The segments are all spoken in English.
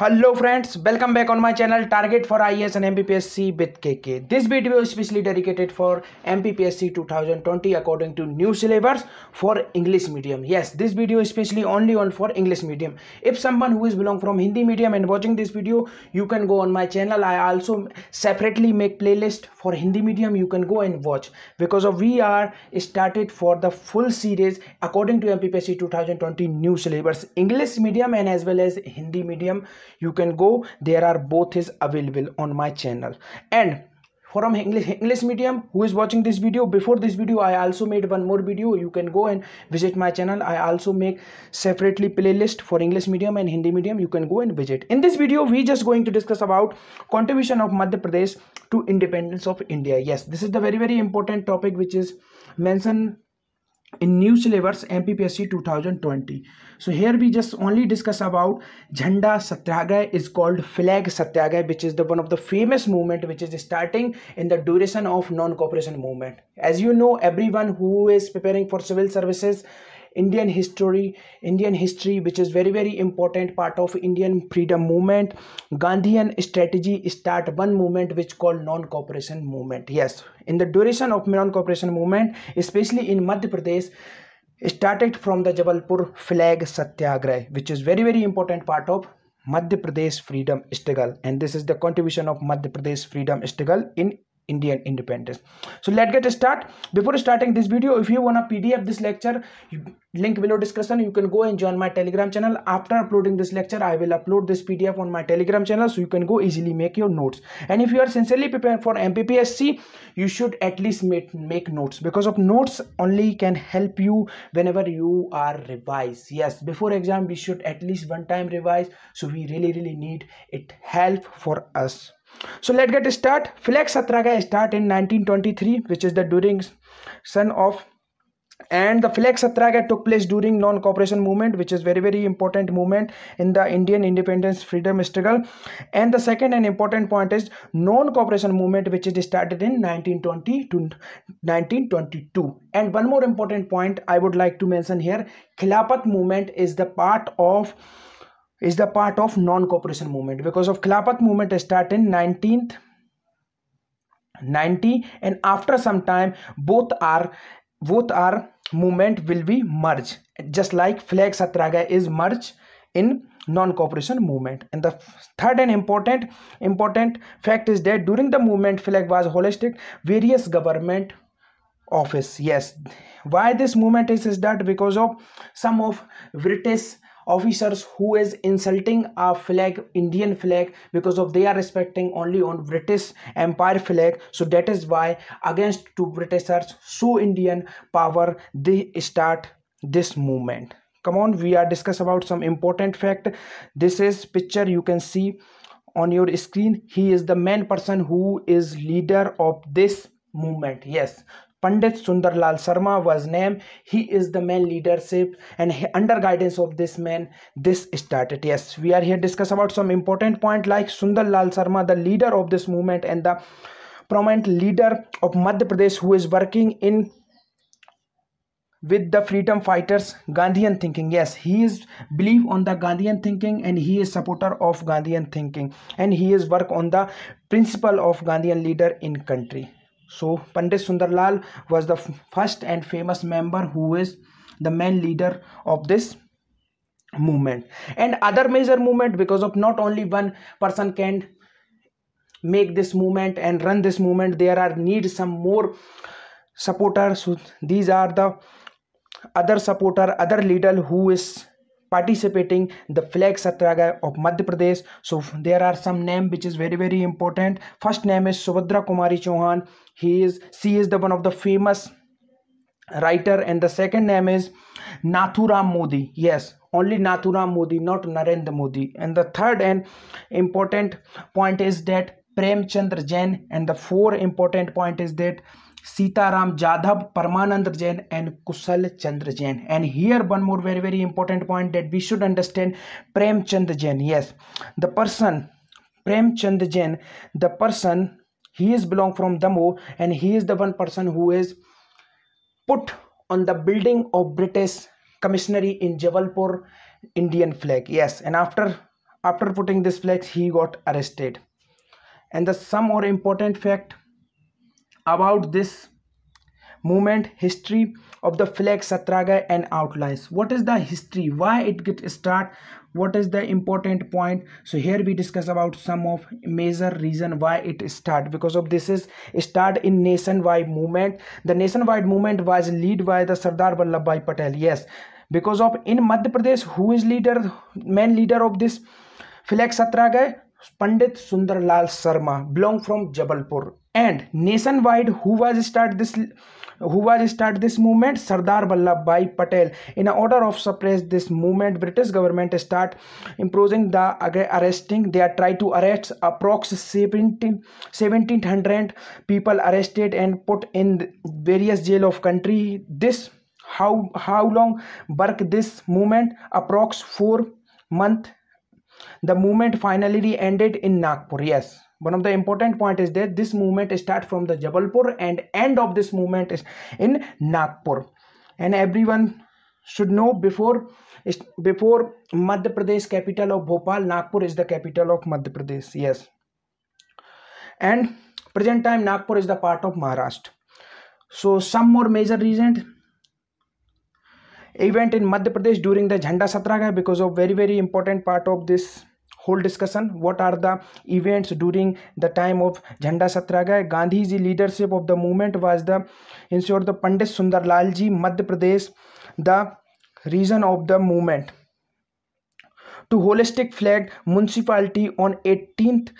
Hello friends, welcome back on my channel Target for IS and MPPSC with KK. This video is specially dedicated for MPPSC 2020 according to new syllabus for English medium. Yes, this video is specially only on for English medium. If someone who is belong from Hindi medium and watching this video, you can go on my channel. I also separately make playlist for Hindi medium. You can go and watch because of we are started for the full series according to MPPSC 2020 new syllabus English medium and as well as Hindi medium you can go there are both is available on my channel and from english english medium who is watching this video before this video i also made one more video you can go and visit my channel i also make separately playlist for english medium and hindi medium you can go and visit in this video we just going to discuss about contribution of madhya pradesh to independence of india yes this is the very very important topic which is mentioned in new syllabus MPPSC 2020. So here we just only discuss about Jhanda Satyagraha is called Flag Satyagraha which is the one of the famous movement which is starting in the duration of non-cooperation movement. As you know everyone who is preparing for civil services indian history indian history which is very very important part of indian freedom movement gandhian strategy start one movement which called non-cooperation movement yes in the duration of non-cooperation movement especially in madhya pradesh started from the Jabalpur flag satyagraha which is very very important part of Madhya Pradesh freedom struggle and this is the contribution of Madhya Pradesh freedom struggle in Indian independence. So let's get started. Before starting this video, if you want to PDF this lecture, link below description, you can go and join my telegram channel. After uploading this lecture, I will upload this PDF on my telegram channel so you can go easily make your notes. And if you are sincerely preparing for MPPSC, you should at least make, make notes because of notes only can help you whenever you are revise. Yes, before exam, we should at least one time revise. So we really, really need it help for us so let's get start. Flex Satraga start in 1923, which is the during son of and the flag satyagraha took place during non-cooperation movement which is very very important movement in the indian independence freedom struggle and the second and important point is non-cooperation movement which is started in 1920 to 1922 and one more important point i would like to mention here khilafat movement is the part of is the part of non-cooperation movement because of Khilafat movement started in 19th 90 and after some time both are both are movement will be merged just like flag satraga is merged in non-cooperation movement and the third and important important fact is that during the movement flag was holistic various government office yes why this movement is, is that because of some of british officers who is insulting our flag indian flag because of they are respecting only on british empire flag so that is why against to britishers so indian power they start this movement come on we are discuss about some important fact this is picture you can see on your screen he is the main person who is leader of this movement yes Pandit Sundarlal Sarma was named. He is the main leadership and he, under guidance of this man, this started. Yes, we are here discuss about some important point like Sundarlal Sarma, the leader of this movement and the prominent leader of Madhya Pradesh who is working in with the freedom fighters gandhian thinking yes he is believe on the gandhian thinking and he is supporter of gandhian thinking and he is work on the principle of gandhian leader in country so Pandit Sundarlal was the first and famous member who is the main leader of this movement and other major movement because of not only one person can make this movement and run this movement there are need some more supporters these are the other supporter other leader who is participating the flag satyagraha of madhya pradesh so there are some name which is very very important first name is subhadra kumari chauhan he is she is the one of the famous writer and the second name is nathuram modi yes only nathuram modi not narendra modi and the third and important point is that premchandra jain and the four important point is that Sitaram Jadhav Parmanand Jain and Kushal Chandra Jain and here one more very very important point that we should understand Premchand Jain yes the person Premchand Jain the person he is belong from Damoh and he is the one person who is put on the building of British commissionary in Jabalpur Indian flag yes and after after putting this flag he got arrested and the सम और important fact about this movement history of the flag satyagraha and outlines what is the history why it get start what is the important point so here we discuss about some of major reason why it start because of this is start in nationwide movement the nationwide movement was led by the sardar vallabhbhai patel yes because of in madhya pradesh who is leader main leader of this flag satyagraha pandit sundarlal sharma belong from jabalpur and nationwide who was start this who was start this movement sardar vallabhbhai patel in order of suppress this movement british government start imposing the arresting they are try to arrest approx 17 1700 people arrested and put in various jail of country this how how long work this movement approx 4 month the movement finally ended in Nagpur. Yes, one of the important point is that this movement start from the Jabalpur and end of this movement is in Nagpur. And everyone should know before before Madhya Pradesh capital of Bhopal, Nagpur is the capital of Madhya Pradesh. Yes, and present time Nagpur is the part of Maharashtra. So some more major reason. event in Madhya Pradesh during the Jhanda Satyagraha because of very very important part of this whole discussion what are the events during the time of jhanda satyagrah gandhi's leadership of the movement was the ensured the pandit sundarlal ji madhya pradesh the reason of the movement to holistic flag municipality on 18th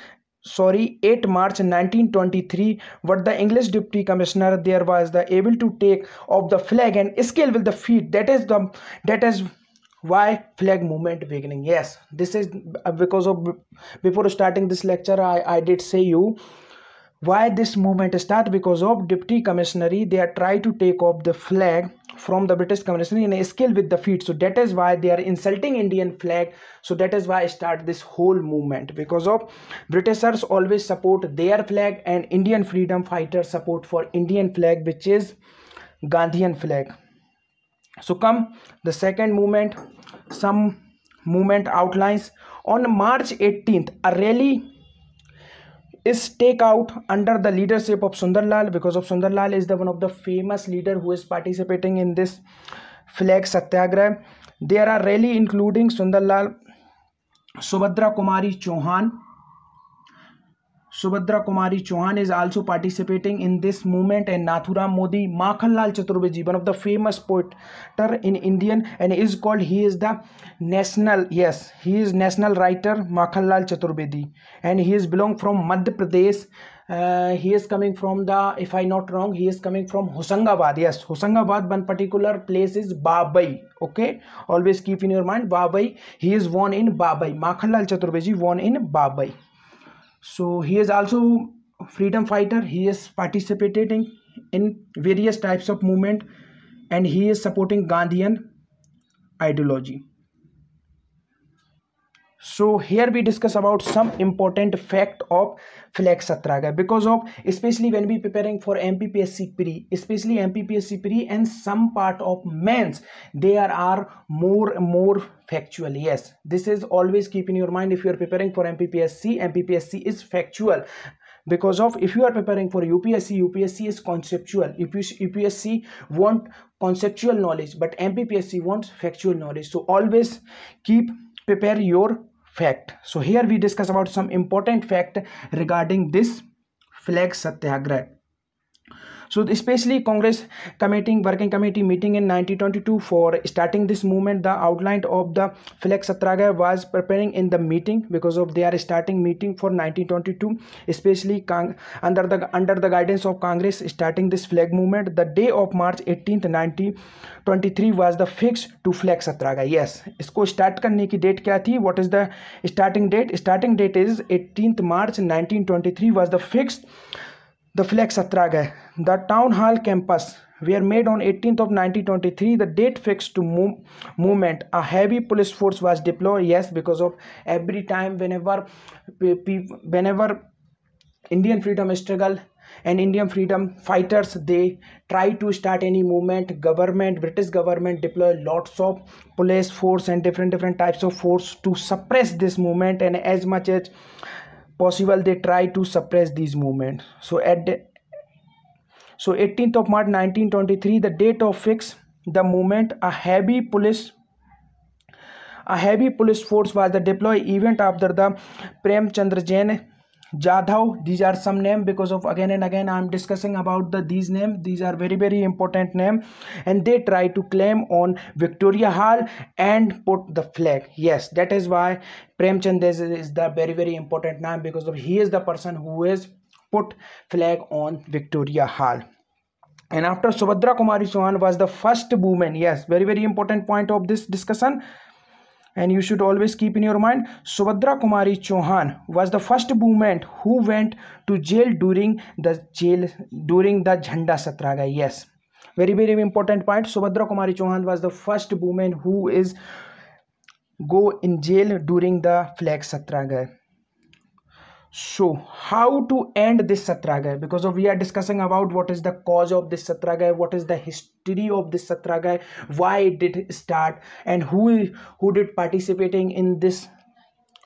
sorry 8 march 1923 what the english deputy commissioner there was the able to take of the flag and scale with the feet that is the that is why flag movement beginning yes this is uh, because of before starting this lecture i i did say you why this movement start because of deputy commissionary they are try to take off the flag from the british commissionary in a skill with the feet so that is why they are insulting indian flag so that is why I start this whole movement because of britishers always support their flag and indian freedom fighters support for indian flag which is gandhian flag so come the second movement some movement outlines on march 18th a rally is take out under the leadership of sundarlal because of sundarlal is the one of the famous leader who is participating in this flag satyagraha there are rally including sundarlal subhadra kumari chauhan Subhadra Kumari Chauhan is also participating in this movement and Nathuram Modi Makhanlal Chaturvedi one of the famous poet in Indian and is called he is the national yes he is national writer Makhanlal Chaturvedi and he is belong from Madhya Pradesh he is coming from the if I not wrong he is coming from Hoshangabad yes Hoshangabad one particular place is Babai okay always keep in your mind Babai he is born in Babai Makhanlal Chaturvedi born in Babai so he is also freedom fighter he is participating in various types of movement and he is supporting gandhian ideology so here we discuss about some important fact of flag satraga because of especially when we preparing for mppsc pre especially mppsc pre and some part of mens there are more more factual yes this is always keep in your mind if you are preparing for mppsc mppsc is factual because of if you are preparing for UPSC, UPSC is conceptual. UPSC want conceptual knowledge, but MPPSC wants factual knowledge. So always keep prepare your fact so here we discuss about some important fact regarding this flag satyagraha so especially congress committing working committee meeting in 1922 for starting this movement the outline of the flag satyagraha was preparing in the meeting because of they are starting meeting for 1922 especially under the under the guidance of congress starting this flag movement the day of march 18th 19 1923 was the fix to flag satyagrah yes इसको start करने की date क्या थी what is the starting date starting date is 18th March 1923 was the fixed The flag satyagraha, the town hall campus were made on 18th of 1923 the date fixed to move, movement a heavy police force was deployed yes because of every time whenever whenever indian freedom struggle and indian freedom fighters they try to start any movement government british government deploy lots of police force and different different types of force to suppress this movement and as much as possible they try to suppress these movements so at the, so 18th of march 1923 the date of fix the movement a heavy police a heavy police force was deployed event after the prem chandra jain Jadhav. These are some name because of again and again I am discussing about the these name. These are very very important name, and they try to claim on Victoria Hall and put the flag. Yes, that is why Premchand is, is the very very important name because of he is the person who is put flag on Victoria Hall and after Subhadra Kumari Chauhan was the first woman yes very very important point of this discussion and you should always keep in your mind Subhadra Kumari Chauhan was the first woman who went to jail during the jail during the Jhanda Satyagraha yes very very important point Subhadra Kumari Chauhan was the first woman who is go in jail during the flag satyagraha so how to end this satyagraha because we are discussing about what is the cause of this satyagraha what is the history of this satyagraha why it did start and who who did participating in this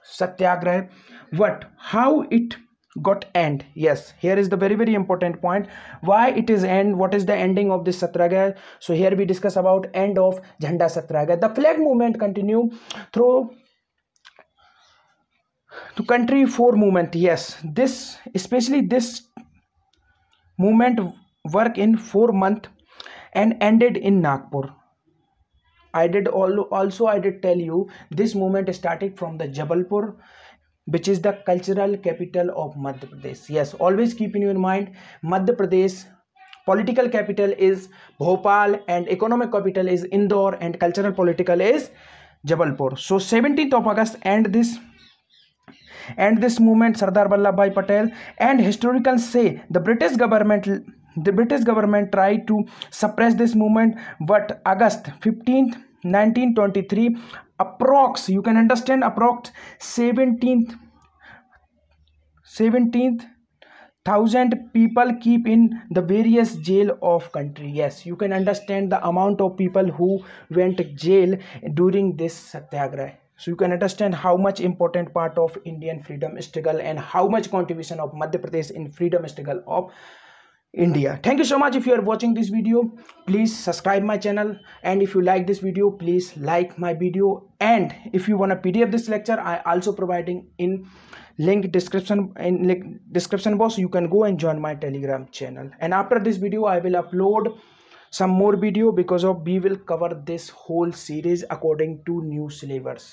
satyagraha what how it got end yes here is the very very important point why it is end what is the ending of this satyagraha so here we discuss about end of jhanda satyagraha the flag movement continue through to country for movement yes this especially this movement work in 4 month and ended in nagpur i did all, also i did tell you this movement started from the jabalpur which is the cultural capital of madhya pradesh yes always keep in your mind madhya pradesh political capital is bhopal and economic capital is indore and cultural political is jabalpur so 17th of august and this and this movement Sardar Vallabhbhai Patel and historical say the British government the British government tried to suppress this movement but August 15th 1923 approx you can understand approx 17th 17th thousand people keep in the various jail of country yes you can understand the amount of people who went jail during this satyagraha so you can understand how much important part of indian freedom struggle and how much contribution of madhya pradesh in freedom struggle of india thank you so much if you are watching this video please subscribe my channel and if you like this video please like my video and if you want a pdf this lecture i also providing in link description in link description box you can go and join my telegram channel and after this video i will upload some more video because of we will cover this whole series according to new syllabus